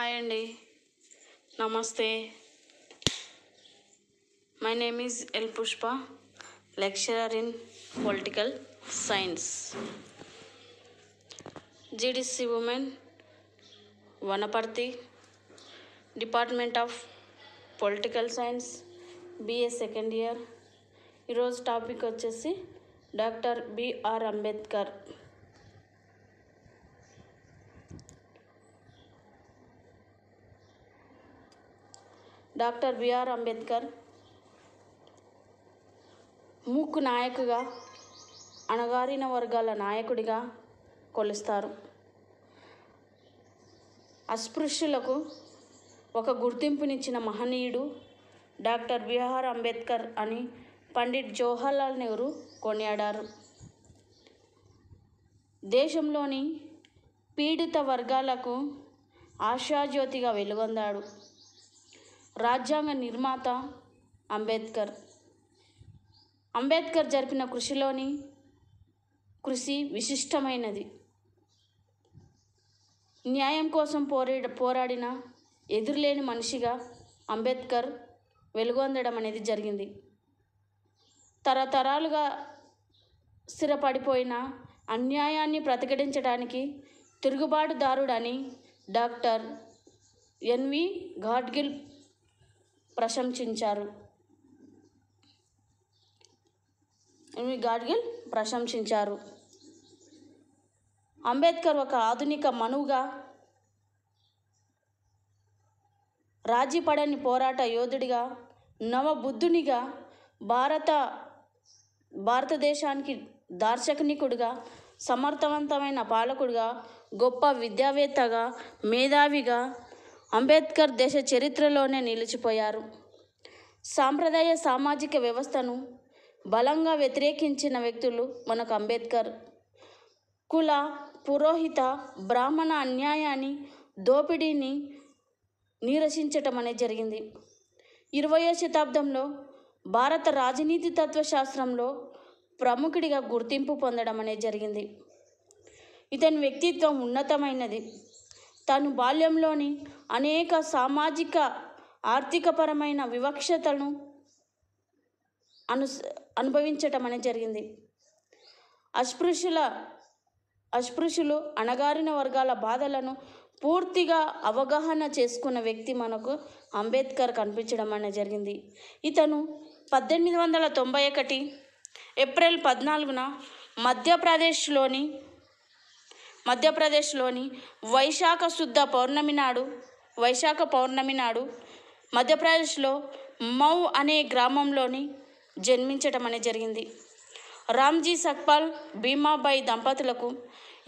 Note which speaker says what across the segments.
Speaker 1: hi అండి నమస్తే my name is L Pushpa lecturer in political science GDC women Wanaparthy department of political science BA second year ఈరోజు topic వచ్చేసి doctor BR Ambedkar doctor BR Ambedkar మూక్ నాయకుగా అణగారిన వర్గాల నాయకుడిగా కొలుస్తారు అస్పృశ్యులకు ఒక గుర్తింపునిచ్చిన మహనీయుడు డాక్టర్ బిఆర్ అంబేద్కర్ అని పండిట్ జవహర్లాల్ నెహ్రూ కొనియాడారు దేశంలోని పీడిత వర్గాలకు ఆశాజ్యోతిగా వెలుగొందాడు రాజ్యాంగ నిర్మాత అంబేద్కర్ అంబేద్కర్ జరిపిన కృషిలోని కృషి విశిష్టమైనది న్యాయం కోసం పోరే పోరాడిన ఎదురులేని మనిషిగా అంబేద్కర్ వెలుగొందడం అనేది జరిగింది తరతరాలుగా స్థిరపడిపోయిన అన్యాయాన్ని ప్రతిఘటించడానికి తిరుగుబాటుదారుడని డాక్టర్ ఎన్వి గాడ్గిల్ ప్రశంసించారు ఎనిమిది గాడ్గిల్ ప్రశంసించారు అంబేద్కర్ ఒక ఆధునిక మనువుగా రాజీపడని పోరాట యోధుడిగా నవబుద్ధునిగా భారత భారతదేశానికి దార్శనికుడిగా సమర్థవంతమైన పాలకుడిగా గొప్ప విద్యావేత్తగా మేధావిగా అంబేద్కర్ దేశ చరిత్రలోనే నిలిచిపోయారు సాంప్రదాయ సామాజిక వ్యవస్థను బలంగా వ్యతిరేకించిన వ్యక్తులు మనకు అంబేద్కర్ కుల పురోహిత బ్రాహ్మణ అన్యాయాన్ని దోపిడీని నిరసించటం అనేది జరిగింది ఇరవయో శతాబ్దంలో భారత రాజనీతి తత్వశాస్త్రంలో ప్రముఖుడిగా గుర్తింపు పొందడం అనేది జరిగింది ఇతని వ్యక్తిత్వం ఉన్నతమైనది తను బాల్యంలోని అనేక సామాజిక ఆర్థికపరమైన వివక్షతను అను అనుభవించటం అనేది జరిగింది అస్పృశ్యుల అస్పృశ్యులు అణగారిన వర్గాల బాధలను పూర్తిగా అవగాహన చేసుకున్న వ్యక్తి మనకు అంబేద్కర్ కనిపించడం అనేది జరిగింది ఇతను పద్దెనిమిది వందల తొంభై ఒకటి ఏప్రిల్ పద్నాలుగున మధ్యప్రదేశ్లోని మధ్యప్రదేశ్లోని వైశాఖ శుద్ధ పౌర్ణమి నాడు వైశాఖ పౌర్ణమి నాడు మధ్యప్రదేశ్లో మౌ అనే గ్రామంలోని జన్మించటం అనేది జరిగింది రామ్జీ సక్పాల్ భీమాబాయి దంపతులకు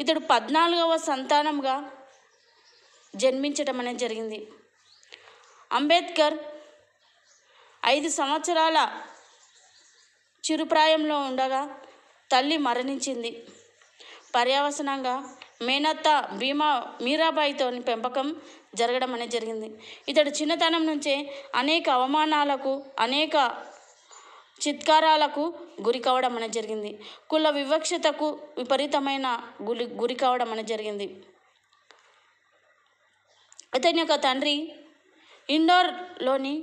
Speaker 1: ఇతడు పద్నాలుగవ సంతానంగా జన్మించటం అనేది జరిగింది అంబేద్కర్ ఐదు సంవత్సరాల చిరుప్రాయంలో ఉండగా తల్లి మరణించింది పర్యవసనంగా మేనత్త భీమా మీరాబాయితో పెంపకం జరగడం అనేది జరిగింది ఇతడు చిన్నతనం నుంచే అనేక అవమానాలకు అనేక చిత్కారాలకు గురి కావడం అనేది జరిగింది కుల వివక్షతకు విపరీతమైన గురి గురి కావడం అనేది జరిగింది అతని యొక్క తండ్రి ఇండోర్లోని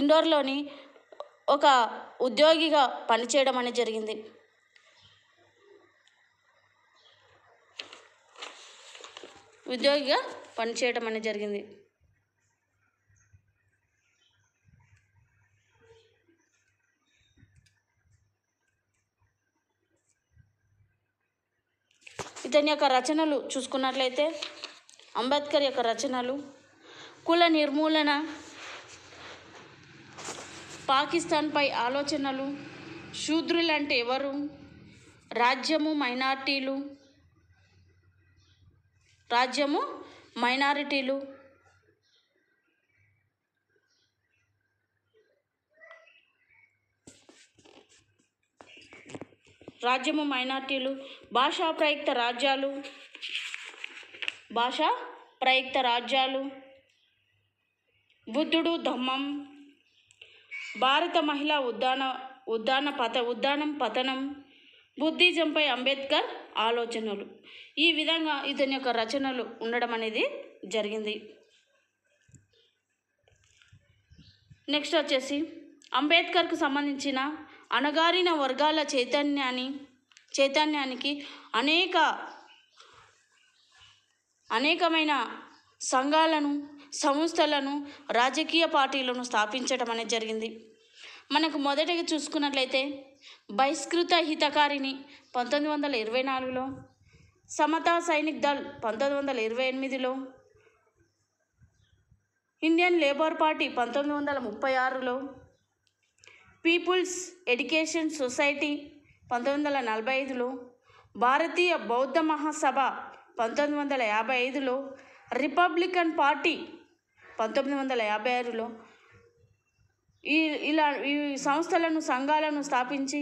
Speaker 1: ఇండోర్లోని ఒక ఉద్యోగిగా పనిచేయడం అనేది జరిగింది ఉద్యోగిగా పనిచేయటం అనేది జరిగింది ఇతని యొక్క రచనలు చూసుకున్నట్లయితే అంబేద్కర్ యొక్క రచనలు కుల నిర్మూలన పాకిస్తాన్పై ఆలోచనలు శూద్రులంటే ఎవరు రాజ్యము మైనార్టీలు రాజ్యము మైనారిటీలు రాజ్యము మైనార్టీలు భాషా ప్రయుక్త రాజ్యాలు భాషా ప్రయుక్త రాజ్యాలు బుద్ధుడు ధమ్మం భారత మహిళా ఉద్దాన ఉద్దాన పత ఉద్దానం పతనం బుద్ధిజంపై అంబేద్కర్ ఆలోచనలు ఈ విధంగా ఇతని యొక్క రచనలు ఉండడం అనేది జరిగింది నెక్స్ట్ వచ్చేసి అంబేద్కర్కు సంబంధించిన అణగారిన వర్గాల చైతన్యాన్ని చైతన్యానికి అనేక అనేకమైన సంఘాలను సంస్థలను రాజకీయ పార్టీలను స్థాపించడం అనేది జరిగింది మనకు మొదటగా చూసుకున్నట్లయితే బహిష్కృత హితకారిణి పంతొమ్మిది వందల ఇరవై నాలుగులో సమతా సైనిక్ దళ్ పంతొమ్మిది వందల ఇరవై ఎనిమిదిలో ఇండియన్ లేబర్ పార్టీ పంతొమ్మిది వందల ముప్పై ఆరులో పీపుల్స్ ఎడ్యుకేషన్ సొసైటీ పంతొమ్మిది వందల నలభై ఐదులో భారతీయ బౌద్ధ మహాసభ పంతొమ్మిది వందల యాభై ఐదులో రిపబ్లికన్ పార్టీ పంతొమ్మిది వందల యాభై ఆరులో ఈ ఇలా ఈ సంస్థలను సంఘాలను స్థాపించి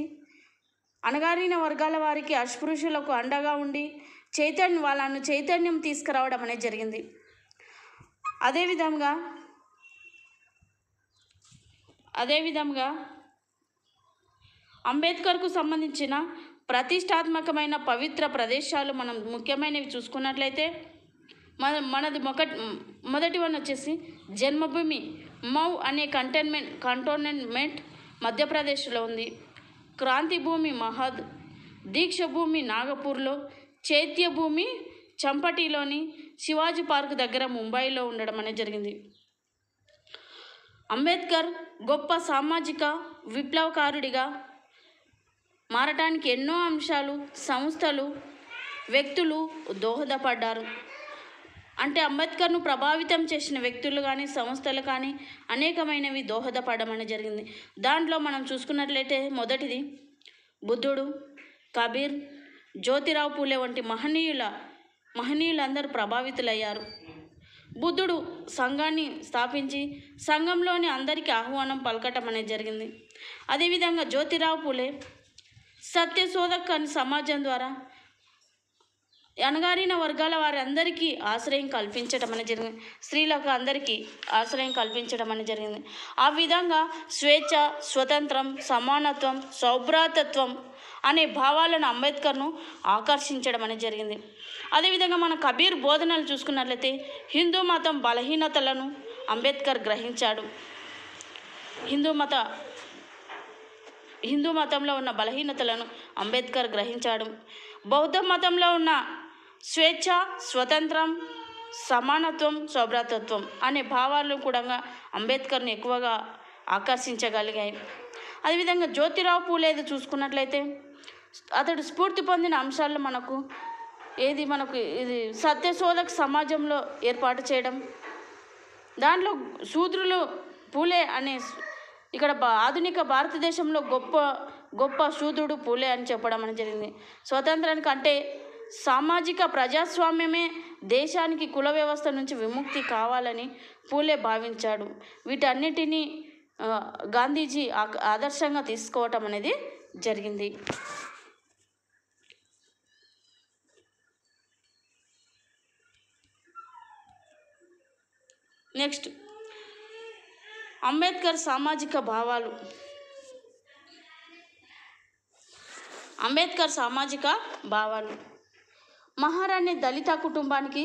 Speaker 1: అణగారిన వర్గాల వారికి అస్పృశ్యులకు అండగా ఉండి చైతన్యం వాళ్ళను చైతన్యం తీసుకురావడం అనేది జరిగింది అదేవిధంగా అదేవిధంగా అంబేద్కర్కు సంబంధించిన ప్రతిష్టాత్మకమైన పవిత్ర ప్రదేశాలు మనం ముఖ్యమైనవి చూసుకున్నట్లయితే మన మనది మొక మొదటి వన్ వచ్చేసి జన్మభూమి మౌ అనే కంటైన్మెంట్ కంటోన్మెంట్ మధ్యప్రదేశ్లో ఉంది క్రాంతి భూమి మహద్ దీక్షభూమి నాగపూర్లో భూమి చంపటిలోని శివాజీ పార్క్ దగ్గర ముంబైలో ఉండడం అనేది జరిగింది అంబేద్కర్ గొప్ప సామాజిక విప్లవకారుడిగా మారటానికి ఎన్నో అంశాలు సంస్థలు వ్యక్తులు దోహదపడ్డారు అంటే అంబేద్కర్ను ప్రభావితం చేసిన వ్యక్తులు కానీ సంస్థలు కానీ అనేకమైనవి దోహదపడమని జరిగింది దాంట్లో మనం చూసుకున్నట్లయితే మొదటిది బుద్ధుడు కబీర్ జ్యోతిరావు పూలే వంటి మహనీయుల మహనీయులందరూ ప్రభావితులయ్యారు బుద్ధుడు సంఘాన్ని స్థాపించి సంఘంలోని అందరికీ ఆహ్వానం పలకటం అనేది జరిగింది అదేవిధంగా జ్యోతిరావు పూలే సత్యశోధక్ అని సమాజం ద్వారా అణగారిన వర్గాల వారందరికీ ఆశ్రయం కల్పించడం అనేది జరిగింది స్త్రీలకు అందరికీ ఆశ్రయం కల్పించడం అనేది జరిగింది ఆ విధంగా స్వేచ్ఛ స్వతంత్రం సమానత్వం సౌభ్రాతత్వం అనే భావాలను అంబేద్కర్ను ఆకర్షించడం అనేది జరిగింది అదేవిధంగా మన కబీర్ బోధనలు చూసుకున్నట్లయితే హిందూ మతం బలహీనతలను అంబేద్కర్ గ్రహించాడు హిందూ మత హిందూ మతంలో ఉన్న బలహీనతలను అంబేద్కర్ గ్రహించాడు బౌద్ధ మతంలో ఉన్న స్వేచ్ఛ స్వతంత్రం సమానత్వం సౌభ్రాతత్వం అనే భావాలు కూడా అంబేద్కర్ని ఎక్కువగా ఆకర్షించగలిగాయి అదేవిధంగా జ్యోతిరావు పూలేదు చూసుకున్నట్లయితే అతడు స్ఫూర్తి పొందిన అంశాలు మనకు ఏది మనకు ఇది సత్యశోధక సమాజంలో ఏర్పాటు చేయడం దాంట్లో శూద్రులు పూలే అనే ఇక్కడ ఆధునిక భారతదేశంలో గొప్ప గొప్ప శూద్రుడు పూలే అని చెప్పడం అని జరిగింది స్వతంత్రానికి అంటే సామాజిక ప్రజాస్వామ్యమే దేశానికి కుల వ్యవస్థ నుంచి విముక్తి కావాలని పూలే భావించాడు వీటన్నిటినీ గాంధీజీ ఆదర్శంగా తీసుకోవటం అనేది జరిగింది నెక్స్ట్ అంబేద్కర్ సామాజిక భావాలు అంబేద్కర్ సామాజిక భావాలు మహారాణి దళిత కుటుంబానికి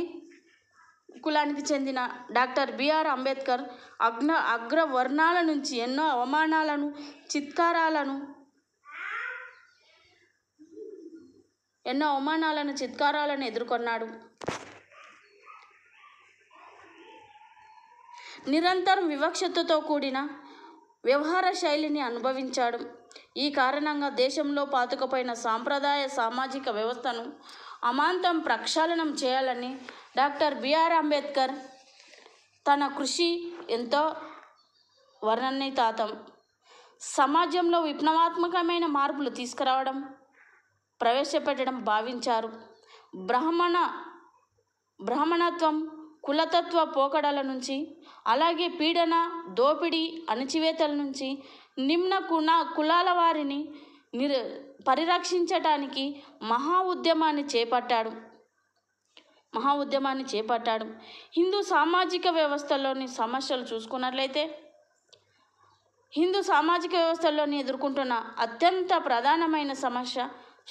Speaker 1: కులానికి చెందిన డాక్టర్ బిఆర్ అంబేద్కర్ అగ్న అగ్రవర్ణాల నుంచి ఎన్నో అవమానాలను చిత్కారాలను ఎన్నో అవమానాలను చిత్కారాలను ఎదుర్కొన్నాడు నిరంతరం వివక్షతతో కూడిన వ్యవహార శైలిని అనుభవించాడు ఈ కారణంగా దేశంలో పాతుకపోయిన సాంప్రదాయ సామాజిక వ్యవస్థను అమాంతం ప్రక్షాళనం చేయాలని డాక్టర్ బిఆర్ అంబేద్కర్ తన కృషి ఎంతో వర్ణనీతాతం సమాజంలో విప్లవాత్మకమైన మార్పులు తీసుకురావడం ప్రవేశపెట్టడం భావించారు బ్రాహ్మణ బ్రాహ్మణత్వం కులతత్వ పోకడల నుంచి అలాగే పీడన దోపిడీ అణచివేతల నుంచి నిమ్న కుణ కులాల వారిని నిర్ పరిరక్షించటానికి మహా ఉద్యమాన్ని చేపట్టాడు మహా ఉద్యమాన్ని చేపట్టాడు హిందూ సామాజిక వ్యవస్థలోని సమస్యలు చూసుకున్నట్లయితే హిందూ సామాజిక వ్యవస్థలోని ఎదుర్కొంటున్న అత్యంత ప్రధానమైన సమస్య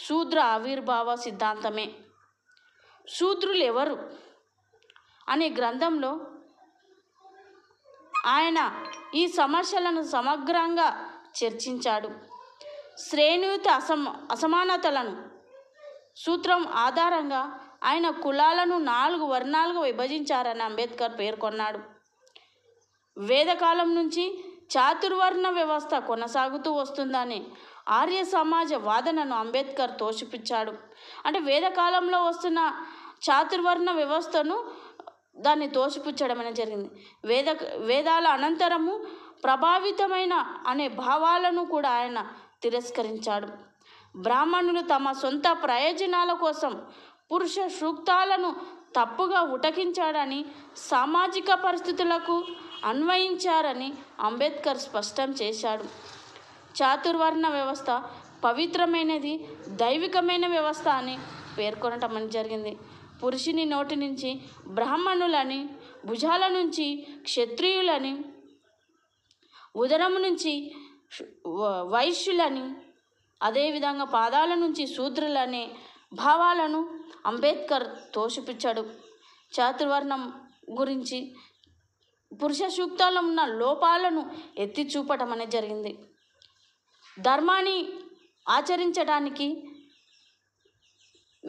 Speaker 1: శూద్ర ఆవిర్భావ సిద్ధాంతమే శూద్రులు ఎవరు అనే గ్రంథంలో ఆయన ఈ సమస్యలను సమగ్రంగా చర్చించాడు శ్రేణుత అసమ అసమానతలను సూత్రం ఆధారంగా ఆయన కులాలను నాలుగు వర్ణాలుగా విభజించారని అంబేద్కర్ పేర్కొన్నాడు వేదకాలం నుంచి చాతుర్వర్ణ వ్యవస్థ కొనసాగుతూ వస్తుందని ఆర్య సమాజ వాదనను అంబేద్కర్ తోసిపుచ్చాడు అంటే వేదకాలంలో వస్తున్న చాతుర్వర్ణ వ్యవస్థను దాన్ని తోసిపుచ్చడం అనేది జరిగింది వేద వేదాల అనంతరము ప్రభావితమైన అనే భావాలను కూడా ఆయన తిరస్కరించాడు బ్రాహ్మణులు తమ సొంత ప్రయోజనాల కోసం పురుష సూక్తాలను తప్పుగా ఉటకించాడని సామాజిక పరిస్థితులకు అన్వయించారని అంబేద్కర్ స్పష్టం చేశాడు చాతుర్వర్ణ వ్యవస్థ పవిత్రమైనది దైవికమైన వ్యవస్థ అని పేర్కొనటం అని జరిగింది పురుషుని నోటి నుంచి బ్రాహ్మణులని భుజాల నుంచి క్షత్రియులని ఉదరం నుంచి వైశ్యులని అదేవిధంగా పాదాల నుంచి శూద్రులనే భావాలను అంబేద్కర్ తోసిపుచ్చాడు చాతుర్వర్ణం గురించి పురుష సూక్తాల్లో ఉన్న లోపాలను ఎత్తి చూపటం అనేది జరిగింది ధర్మాన్ని ఆచరించడానికి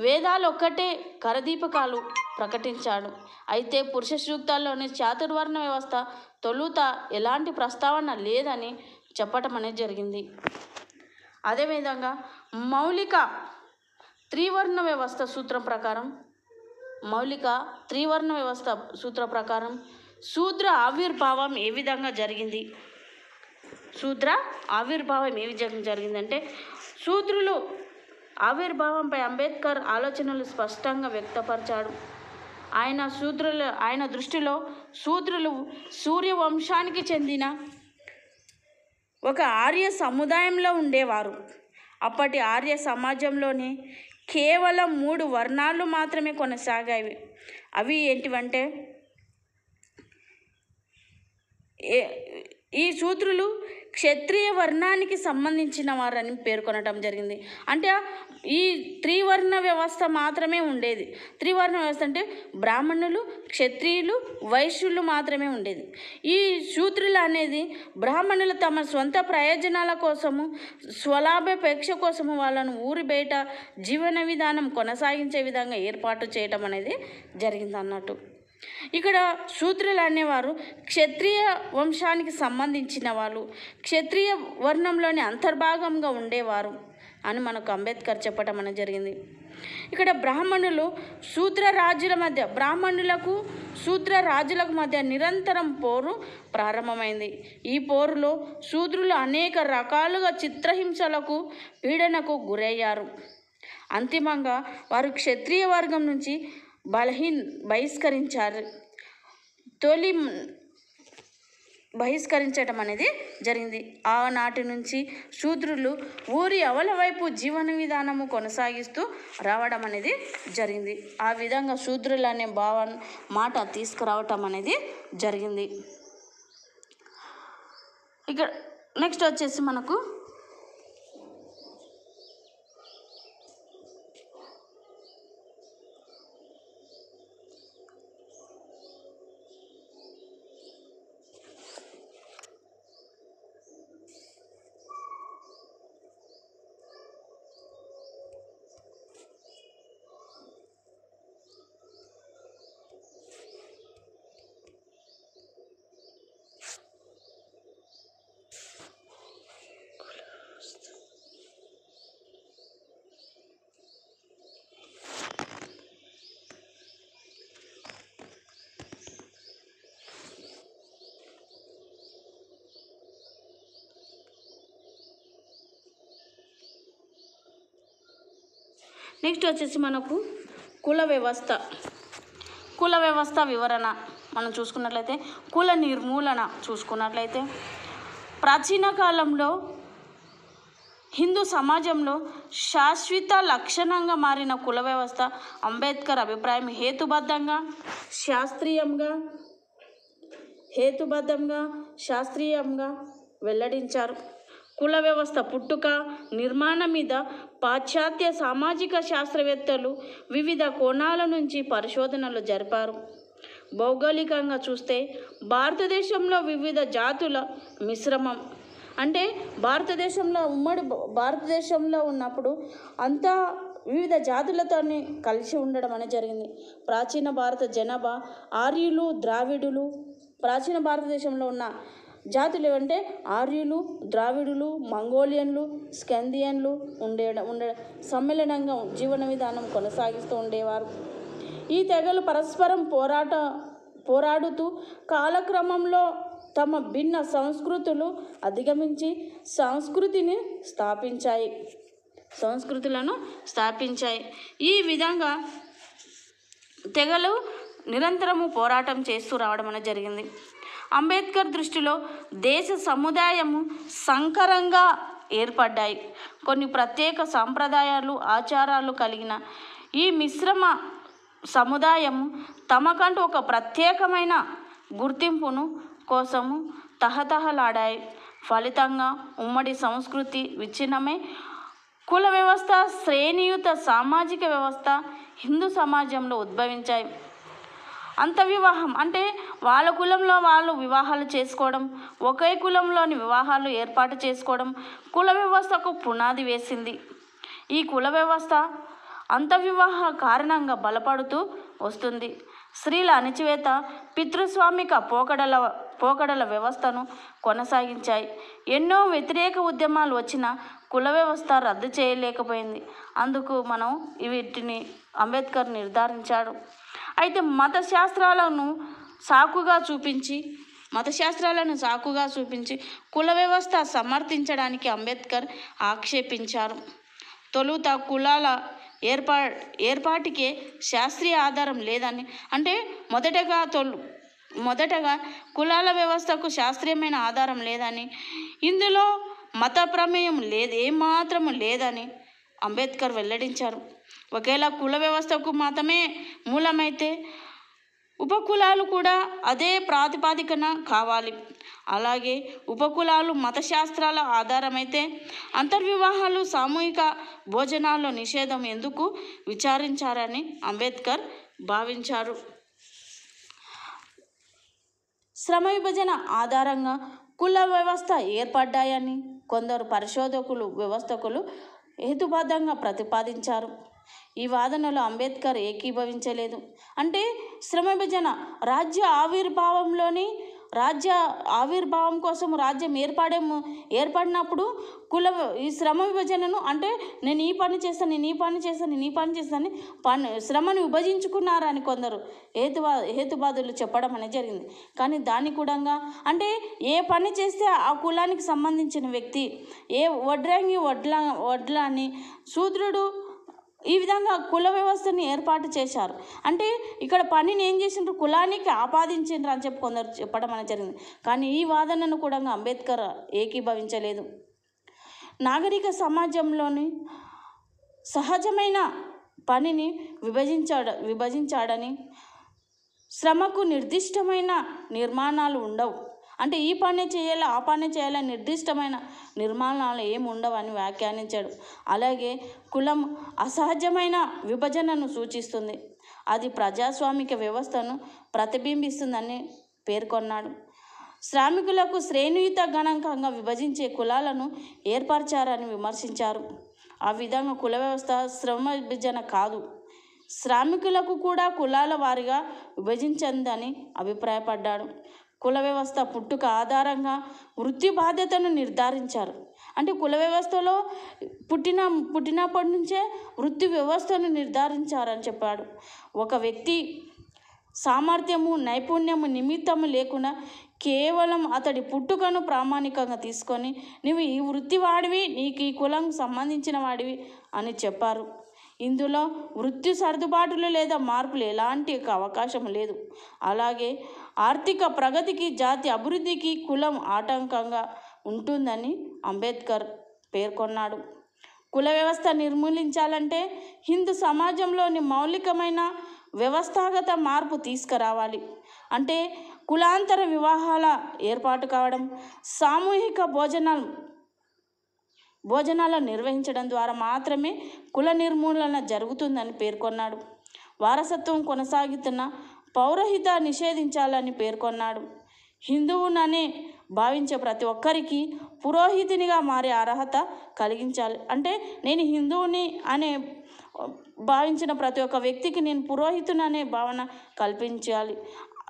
Speaker 1: వేదాలు ఒక్కటే కరదీపకాలు ప్రకటించాడు అయితే పురుష సూక్తాల్లోని చాతుర్వర్ణ వ్యవస్థ తొలుత ఎలాంటి ప్రస్తావన లేదని చెప్పటం అనేది జరిగింది అదేవిధంగా మౌలిక త్రివర్ణ వ్యవస్థ సూత్రం ప్రకారం మౌలిక త్రివర్ణ వ్యవస్థ సూత్ర ప్రకారం శూద్ర ఆవిర్భావం ఏ విధంగా జరిగింది శూద్ర ఆవిర్భావం ఏ విధంగా జరిగిందంటే శూద్రులు ఆవిర్భావంపై అంబేద్కర్ ఆలోచనలు స్పష్టంగా వ్యక్తపరిచాడు ఆయన శూద్రులు ఆయన దృష్టిలో శూద్రులు సూర్యవంశానికి చెందిన ఒక ఆర్య సముదాయంలో ఉండేవారు అప్పటి ఆర్య సమాజంలోని కేవలం మూడు వర్ణాలు మాత్రమే కొనసాగాయి అవి ఏంటివంటే ఈ శూద్రులు క్షత్రియ వర్ణానికి సంబంధించిన వారని పేర్కొనటం జరిగింది అంటే ఈ త్రివర్ణ వ్యవస్థ మాత్రమే ఉండేది త్రివర్ణ వ్యవస్థ అంటే బ్రాహ్మణులు క్షత్రియులు వైశ్యులు మాత్రమే ఉండేది ఈ శూద్రులు అనేది బ్రాహ్మణులు తమ సొంత ప్రయోజనాల కోసము స్వలాభపేక్ష కోసము వాళ్ళను ఊరి బయట జీవన విధానం కొనసాగించే విధంగా ఏర్పాటు చేయటం అనేది జరిగిందన్నట్టు ఇక్కడ శూద్రులు అనేవారు క్షత్రియ వంశానికి సంబంధించిన వాళ్ళు క్షత్రియ వర్ణంలోని అంతర్భాగంగా ఉండేవారు అని మనకు అంబేద్కర్ చెప్పటం అనేది జరిగింది ఇక్కడ బ్రాహ్మణులు శూద్ర రాజుల మధ్య బ్రాహ్మణులకు శూద్ర రాజులకు మధ్య నిరంతరం పోరు ప్రారంభమైంది ఈ పోరులో శూద్రులు అనేక రకాలుగా చిత్రహింసలకు పీడనకు గురయ్యారు అంతిమంగా వారు క్షత్రియ వర్గం నుంచి బలహీన్ బహిష్కరించారు తొలి బహిష్కరించడం అనేది జరిగింది ఆనాటి నుంచి శూద్రులు ఊరి అవల వైపు జీవన విధానము కొనసాగిస్తూ రావడం అనేది జరిగింది ఆ విధంగా శూద్రులు అనే భావన మాట తీసుకురావటం అనేది జరిగింది ఇక్కడ నెక్స్ట్ వచ్చేసి మనకు నెక్స్ట్ వచ్చేసి మనకు కుల వ్యవస్థ కుల వ్యవస్థ వివరణ మనం చూసుకున్నట్లయితే కుల నిర్మూలన చూసుకున్నట్లయితే ప్రాచీన కాలంలో హిందూ సమాజంలో శాశ్వత లక్షణంగా మారిన కుల వ్యవస్థ అంబేద్కర్ అభిప్రాయం హేతుబద్ధంగా శాస్త్రీయంగా హేతుబద్ధంగా శాస్త్రీయంగా వెల్లడించారు కుల వ్యవస్థ పుట్టుక నిర్మాణం మీద పాశ్చాత్య సామాజిక శాస్త్రవేత్తలు వివిధ కోణాల నుంచి పరిశోధనలు జరిపారు భౌగోళికంగా చూస్తే భారతదేశంలో వివిధ జాతుల మిశ్రమం అంటే భారతదేశంలో ఉమ్మడి భారతదేశంలో ఉన్నప్పుడు అంతా వివిధ జాతులతోనే కలిసి ఉండడం అనేది జరిగింది ప్రాచీన భారత జనాభా ఆర్యులు ద్రావిడులు ప్రాచీన భారతదేశంలో ఉన్న జాతులు ఏవంటే ఆర్యులు ద్రావిడులు మంగోలియన్లు స్కందియన్లు ఉండే ఉండ సమ్మేళనంగా జీవన విధానం కొనసాగిస్తూ ఉండేవారు ఈ తెగలు పరస్పరం పోరాట పోరాడుతూ కాలక్రమంలో తమ భిన్న సంస్కృతులు అధిగమించి సంస్కృతిని స్థాపించాయి సంస్కృతులను స్థాపించాయి ఈ విధంగా తెగలు నిరంతరము పోరాటం చేస్తూ రావడం అనేది జరిగింది అంబేద్కర్ దృష్టిలో దేశ సముదాయము సంకరంగా ఏర్పడ్డాయి కొన్ని ప్రత్యేక సాంప్రదాయాలు ఆచారాలు కలిగిన ఈ మిశ్రమ సముదాయం తమకంటూ ఒక ప్రత్యేకమైన గుర్తింపును కోసము తహతహలాడాయి ఫలితంగా ఉమ్మడి సంస్కృతి విచ్ఛిన్నమే కుల వ్యవస్థ శ్రేణియుత సామాజిక వ్యవస్థ హిందూ సమాజంలో ఉద్భవించాయి అంత వివాహం అంటే వాళ్ళ కులంలో వాళ్ళు వివాహాలు చేసుకోవడం ఒకే కులంలోని వివాహాలు ఏర్పాటు చేసుకోవడం కుల వ్యవస్థకు పునాది వేసింది ఈ కుల వ్యవస్థ అంత వివాహ కారణంగా బలపడుతూ వస్తుంది స్త్రీల అణచివేత పితృస్వామిక పోకడల పోకడల వ్యవస్థను కొనసాగించాయి ఎన్నో వ్యతిరేక ఉద్యమాలు వచ్చినా కుల వ్యవస్థ రద్దు చేయలేకపోయింది అందుకు మనం వీటిని అంబేద్కర్ నిర్ధారించాడు అయితే మత శాస్త్రాలను సాకుగా చూపించి మతశాస్త్రాలను సాకుగా చూపించి కుల వ్యవస్థ సమర్థించడానికి అంబేద్కర్ ఆక్షేపించారు తొలుత కులాల ఏర్పా ఏర్పాటుకే శాస్త్రీయ ఆధారం లేదని అంటే మొదటగా తొలు మొదటగా కులాల వ్యవస్థకు శాస్త్రీయమైన ఆధారం లేదని ఇందులో మత ప్రమేయం లేదు ఏమాత్రము లేదని అంబేద్కర్ వెల్లడించారు ఒకేలా కుల వ్యవస్థకు మాత్రమే మూలమైతే ఉపకులాలు కూడా అదే ప్రాతిపాదికన కావాలి అలాగే ఉపకులాలు మతశాస్త్రాల ఆధారమైతే అంతర్వివాహాలు సామూహిక భోజనాల్లో నిషేధం ఎందుకు విచారించారని అంబేద్కర్ భావించారు శ్రమ విభజన ఆధారంగా కుల వ్యవస్థ ఏర్పడ్డాయని కొందరు పరిశోధకులు వ్యవస్థకులు హేతుబద్ధంగా ప్రతిపాదించారు ఈ వాదనలో అంబేద్కర్ ఏకీభవించలేదు అంటే శ్రమ విభజన రాజ్య ఆవిర్భావంలోని రాజ్య ఆవిర్భావం కోసం రాజ్యం ఏర్పడే ఏర్పడినప్పుడు కుల ఈ శ్రమ విభజనను అంటే నేను ఈ పని చేస్తాను నేను ఈ పని చేస్తాను నేను ఈ పని చేస్తాను పని శ్రమను విభజించుకున్నారని కొందరు హేతువా హేతుబాధులు చెప్పడం అనేది జరిగింది కానీ దాని కూడా అంటే ఏ పని చేస్తే ఆ కులానికి సంబంధించిన వ్యక్తి ఏ వడ్రాంగి వడ్లా అని శూద్రుడు ఈ విధంగా కుల వ్యవస్థని ఏర్పాటు చేశారు అంటే ఇక్కడ పనిని ఏం చేసిండ్రు కులానికి ఆపాదించిండ్రు అని చెప్పి కొందరు చెప్పడం అనేది జరిగింది కానీ ఈ వాదనను కూడా అంబేద్కర్ ఏకీభవించలేదు నాగరిక సమాజంలోని సహజమైన పనిని విభజించాడ విభజించాడని శ్రమకు నిర్దిష్టమైన నిర్మాణాలు ఉండవు అంటే ఈ పనే చేయాలి ఆ పనే చేయాలి నిర్దిష్టమైన నిర్మాణాలు ఏమి ఉండవని వ్యాఖ్యానించాడు అలాగే కులం అసహజమైన విభజనను సూచిస్తుంది అది ప్రజాస్వామిక వ్యవస్థను ప్రతిబింబిస్తుందని పేర్కొన్నాడు శ్రామికులకు శ్రేణుయుత గణాంకంగా విభజించే కులాలను ఏర్పరిచారని విమర్శించారు ఆ విధంగా కుల వ్యవస్థ శ్రమ విభజన కాదు శ్రామికులకు కూడా కులాల వారిగా విభజించిందని అభిప్రాయపడ్డాడు కుల వ్యవస్థ పుట్టుక ఆధారంగా వృత్తి బాధ్యతను నిర్ధారించారు అంటే కుల వ్యవస్థలో పుట్టిన పుట్టినప్పటి నుంచే వృత్తి వ్యవస్థను నిర్ధారించారని చెప్పాడు ఒక వ్యక్తి సామర్థ్యము నైపుణ్యము నిమిత్తము లేకుండా కేవలం అతడి పుట్టుకను ప్రామాణికంగా తీసుకొని నువ్వు ఈ వృత్తి వాడివి నీకు ఈ కులం సంబంధించిన వాడివి అని చెప్పారు ఇందులో వృత్తి సర్దుబాటులు లేదా మార్పులు ఎలాంటి అవకాశం లేదు అలాగే ఆర్థిక ప్రగతికి జాతి అభివృద్ధికి కులం ఆటంకంగా ఉంటుందని అంబేద్కర్ పేర్కొన్నాడు కుల వ్యవస్థ నిర్మూలించాలంటే హిందూ సమాజంలోని మౌలికమైన వ్యవస్థాగత మార్పు తీసుకురావాలి అంటే కులాంతర వివాహాల ఏర్పాటు కావడం సామూహిక భోజనం భోజనాలను నిర్వహించడం ద్వారా మాత్రమే కుల నిర్మూలన జరుగుతుందని పేర్కొన్నాడు వారసత్వం కొనసాగుతున్న పౌరహిత నిషేధించాలని పేర్కొన్నాడు హిందువుననే భావించే ప్రతి ఒక్కరికి పురోహితునిగా మారే అర్హత కలిగించాలి అంటే నేను హిందువుని అనే భావించిన ప్రతి ఒక్క వ్యక్తికి నేను పురోహితుని అనే భావన కల్పించాలి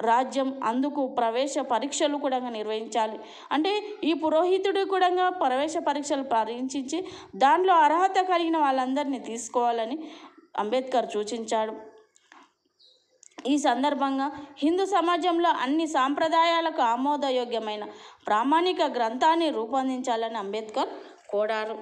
Speaker 1: రాజ్యం అందుకు ప్రవేశ పరీక్షలు కూడా నిర్వహించాలి అంటే ఈ పురోహితుడు కూడా ప్రవేశ పరీక్షలు పరీక్షించి దాంట్లో అర్హత కలిగిన వాళ్ళందరినీ తీసుకోవాలని అంబేద్కర్ సూచించాడు ఈ సందర్భంగా హిందూ సమాజంలో అన్ని సాంప్రదాయాలకు ఆమోదయోగ్యమైన ప్రామాణిక గ్రంథాన్ని రూపొందించాలని అంబేద్కర్ కోరారు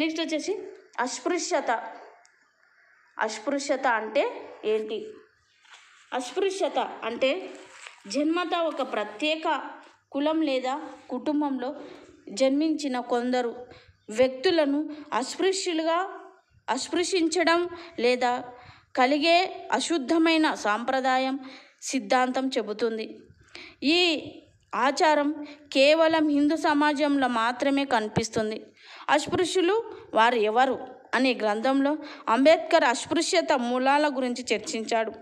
Speaker 1: నెక్స్ట్ వచ్చేసి అస్పృశ్యత అస్పృశ్యత అంటే ఏంటి అస్పృశ్యత అంటే జన్మత ఒక ప్రత్యేక కులం లేదా కుటుంబంలో జన్మించిన కొందరు వ్యక్తులను అస్పృశ్యులుగా అస్పృశించడం లేదా కలిగే అశుద్ధమైన సాంప్రదాయం సిద్ధాంతం చెబుతుంది ఈ ఆచారం కేవలం హిందూ సమాజంలో మాత్రమే కనిపిస్తుంది అస్పృశ్యులు వారు ఎవరు అనే గ్రంథంలో అంబేద్కర్ అస్పృశ్యత మూలాల గురించి చర్చించాడు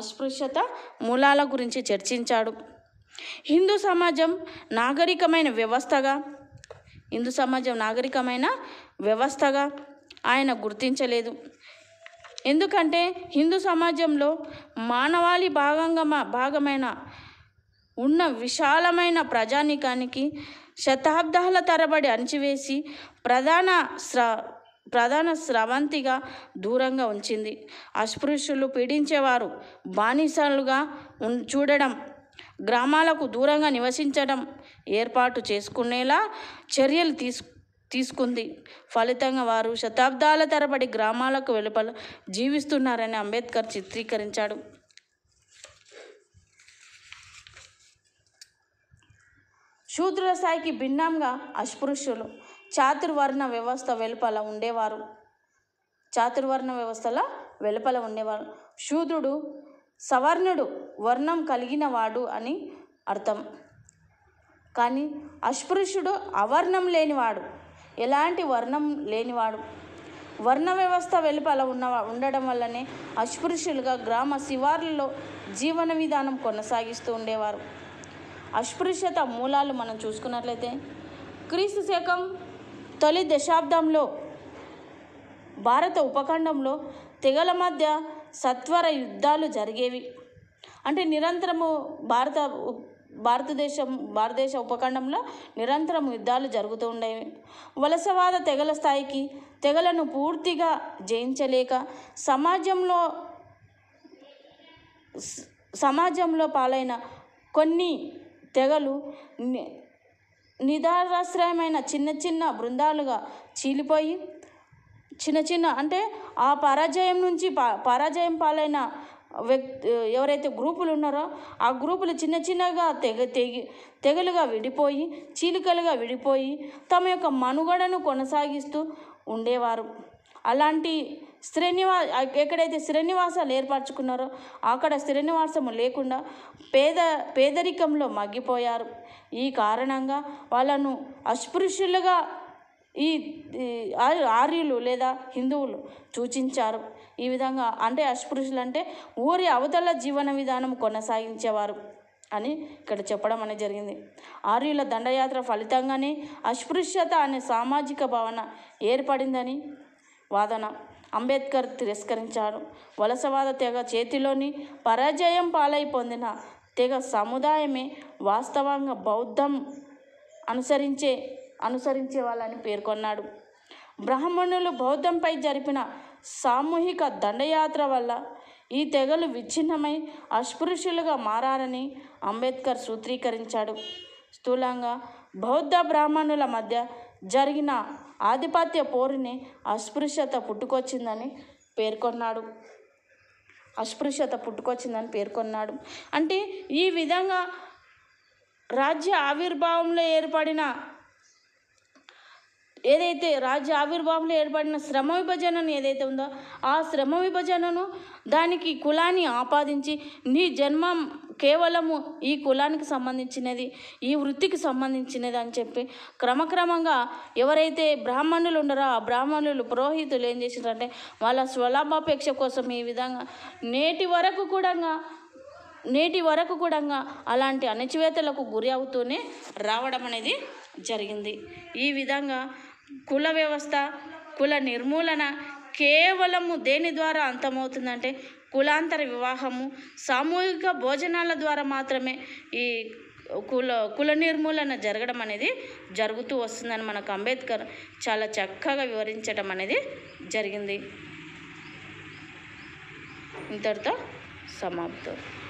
Speaker 1: అస్పృశ్యత మూలాల గురించి చర్చించాడు హిందూ సమాజం నాగరికమైన వ్యవస్థగా హిందూ సమాజం నాగరికమైన వ్యవస్థగా ఆయన గుర్తించలేదు ఎందుకంటే హిందూ సమాజంలో మానవాళి భాగంగా భాగమైన ఉన్న విశాలమైన ప్రజానీకానికి శతాబ్దాల తరబడి అణచివేసి ప్రధాన స్ర ప్రధాన స్రవంతిగా దూరంగా ఉంచింది అస్పృశ్యులు పీడించేవారు బానిసలుగా చూడడం గ్రామాలకు దూరంగా నివసించడం ఏర్పాటు చేసుకునేలా చర్యలు తీసు తీసుకుంది ఫలితంగా వారు శతాబ్దాల తరబడి గ్రామాలకు వెలుపల జీవిస్తున్నారని అంబేద్కర్ చిత్రీకరించాడు శూద్రుల స్థాయికి భిన్నంగా అస్పృశ్యులు చాతుర్వర్ణ వ్యవస్థ వెలుపల ఉండేవారు చాతుర్వర్ణ వ్యవస్థల వెలుపల ఉండేవారు శూద్రుడు సవర్ణుడు వర్ణం కలిగినవాడు అని అర్థం కానీ అస్పృశ్యుడు అవర్ణం లేనివాడు ఎలాంటి వర్ణం లేనివాడు వర్ణ వ్యవస్థ వెలుపల ఉన్న ఉండడం వల్లనే అస్పృశ్యులుగా గ్రామ శివార్లలో జీవన విధానం కొనసాగిస్తూ ఉండేవారు అస్పృశ్యత మూలాలు మనం చూసుకున్నట్లయితే క్రీస్తు శకం తొలి దశాబ్దంలో భారత ఉపఖండంలో తెగల మధ్య సత్వర యుద్ధాలు జరిగేవి అంటే నిరంతరము భారత భారతదేశం భారతదేశ ఉపఖండంలో నిరంతరం యుద్ధాలు జరుగుతూ ఉండేవి వలసవాద తెగల స్థాయికి తెగలను పూర్తిగా జయించలేక సమాజంలో సమాజంలో పాలైన కొన్ని తెగలు నిదారాశ్రయమైన చిన్న చిన్న బృందాలుగా చీలిపోయి చిన్న చిన్న అంటే ఆ పరాజయం నుంచి పరాజయం పాలైన వ్యక్తి ఎవరైతే గ్రూపులు ఉన్నారో ఆ గ్రూపులు చిన్న చిన్నగా తెగ తెగి తెగలుగా విడిపోయి చీలికలుగా విడిపోయి తమ యొక్క మనుగడను కొనసాగిస్తూ ఉండేవారు అలాంటి శ్రీనివా ఎక్కడైతే శ్రీనివాసాలు ఏర్పరచుకున్నారో అక్కడ శ్రీనివాసము లేకుండా పేద పేదరికంలో మగ్గిపోయారు ఈ కారణంగా వాళ్ళను అస్పృశ్యులుగా ఈ ఆర్యులు లేదా హిందువులు సూచించారు ఈ విధంగా అంటే అస్పృశ్యులు అంటే ఊరి అవతల జీవన విధానం కొనసాగించేవారు అని ఇక్కడ చెప్పడం అనేది జరిగింది ఆర్యుల దండయాత్ర ఫలితంగానే అస్పృశ్యత అనే సామాజిక భావన ఏర్పడిందని వాదన అంబేద్కర్ తిరస్కరించాడు వలసవాద తెగ చేతిలోని పరాజయం పాలై పొందిన తెగ సముదాయమే వాస్తవంగా బౌద్ధం అనుసరించే అనుసరించే వాళ్ళని పేర్కొన్నాడు బ్రాహ్మణులు బౌద్ధంపై జరిపిన సామూహిక దండయాత్ర వల్ల ఈ తెగలు విచ్ఛిన్నమై అస్పృశ్యులుగా మారని అంబేద్కర్ సూత్రీకరించాడు స్థూలంగా బౌద్ధ బ్రాహ్మణుల మధ్య జరిగిన ఆధిపత్య పోరుని అస్పృశ్యత పుట్టుకొచ్చిందని పేర్కొన్నాడు అస్పృశ్యత పుట్టుకొచ్చిందని పేర్కొన్నాడు అంటే ఈ విధంగా రాజ్య ఆవిర్భావంలో ఏర్పడిన ఏదైతే రాజ్య ఆవిర్భావంలో ఏర్పడిన శ్రమ విభజనను ఏదైతే ఉందో ఆ శ్రమ విభజనను దానికి కులాన్ని ఆపాదించి నీ జన్మ కేవలము ఈ కులానికి సంబంధించినది ఈ వృత్తికి సంబంధించినది అని చెప్పి క్రమక్రమంగా ఎవరైతే బ్రాహ్మణులు ఉండరో ఆ బ్రాహ్మణులు పురోహితులు ఏం చేసినారంటే వాళ్ళ స్వలాభాపేక్ష కోసం ఈ విధంగా నేటి వరకు కూడా నేటి వరకు కూడా అలాంటి అణచివేతలకు గురి అవుతూనే రావడం అనేది జరిగింది ఈ విధంగా కుల వ్యవస్థ కుల నిర్మూలన కేవలము దేని ద్వారా అంతమవుతుందంటే కులాంతర వివాహము సామూహిక భోజనాల ద్వారా మాత్రమే ఈ కుల కుల నిర్మూలన జరగడం అనేది జరుగుతూ వస్తుందని మనకు అంబేద్కర్ చాలా చక్కగా వివరించడం అనేది జరిగింది ఇంతటితో సమాప్తం